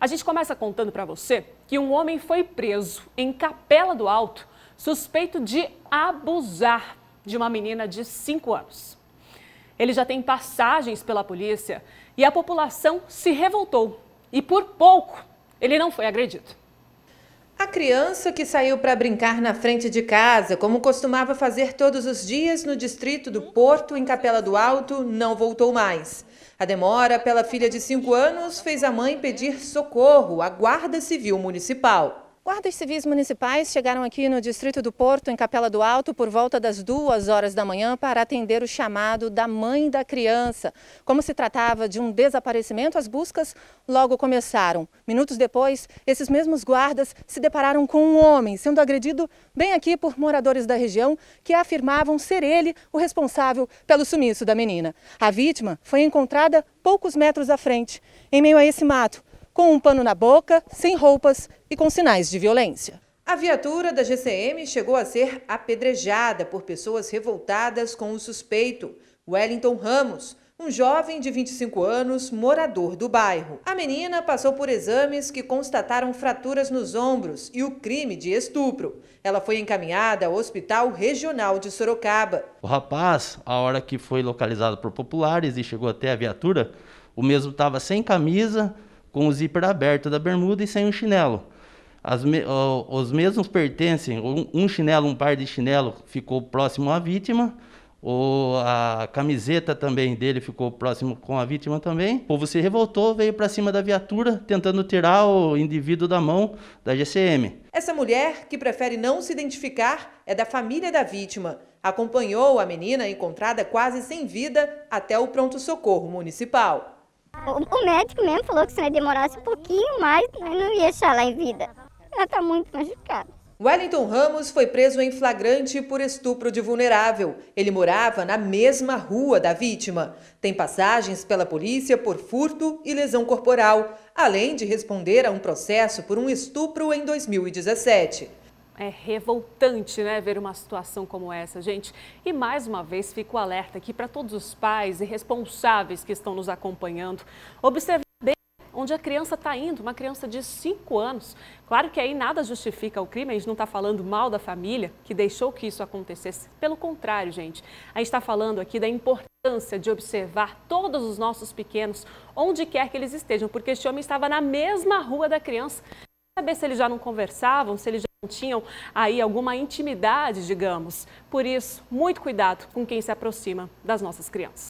A gente começa contando para você que um homem foi preso em Capela do Alto, suspeito de abusar de uma menina de 5 anos. Ele já tem passagens pela polícia e a população se revoltou. E por pouco ele não foi agredido. A criança que saiu para brincar na frente de casa, como costumava fazer todos os dias no distrito do Porto, em Capela do Alto, não voltou mais. A demora pela filha de 5 anos fez a mãe pedir socorro à Guarda Civil Municipal. Guardas civis municipais chegaram aqui no distrito do Porto, em Capela do Alto, por volta das duas horas da manhã para atender o chamado da mãe da criança. Como se tratava de um desaparecimento, as buscas logo começaram. Minutos depois, esses mesmos guardas se depararam com um homem sendo agredido bem aqui por moradores da região que afirmavam ser ele o responsável pelo sumiço da menina. A vítima foi encontrada poucos metros à frente, em meio a esse mato, com um pano na boca, sem roupas e com sinais de violência. A viatura da GCM chegou a ser apedrejada por pessoas revoltadas com o suspeito, Wellington Ramos, um jovem de 25 anos, morador do bairro. A menina passou por exames que constataram fraturas nos ombros e o crime de estupro. Ela foi encaminhada ao Hospital Regional de Sorocaba. O rapaz, a hora que foi localizado por populares e chegou até a viatura, o mesmo estava sem camisa, com o zíper aberto da bermuda e sem o chinelo. Me, ó, os mesmos pertencem, um, um chinelo, um par de chinelo ficou próximo à vítima, a camiseta também dele ficou próximo com a vítima também. O povo se revoltou, veio para cima da viatura, tentando tirar o indivíduo da mão da GCM. Essa mulher, que prefere não se identificar, é da família da vítima. Acompanhou a menina encontrada quase sem vida até o pronto-socorro municipal. O médico mesmo falou que se ele demorasse um pouquinho mais, não ia achar ela em vida. Ela está muito machucada. Wellington Ramos foi preso em flagrante por estupro de vulnerável. Ele morava na mesma rua da vítima. Tem passagens pela polícia por furto e lesão corporal, além de responder a um processo por um estupro em 2017. É revoltante, né, ver uma situação como essa, gente. E mais uma vez fico alerta aqui para todos os pais e responsáveis que estão nos acompanhando. Observe bem onde a criança está indo, uma criança de 5 anos. Claro que aí nada justifica o crime, a gente não está falando mal da família que deixou que isso acontecesse. Pelo contrário, gente, a gente está falando aqui da importância de observar todos os nossos pequenos, onde quer que eles estejam, porque este homem estava na mesma rua da criança. Saber se eles já não conversavam, se eles já tinham aí alguma intimidade, digamos. Por isso, muito cuidado com quem se aproxima das nossas crianças.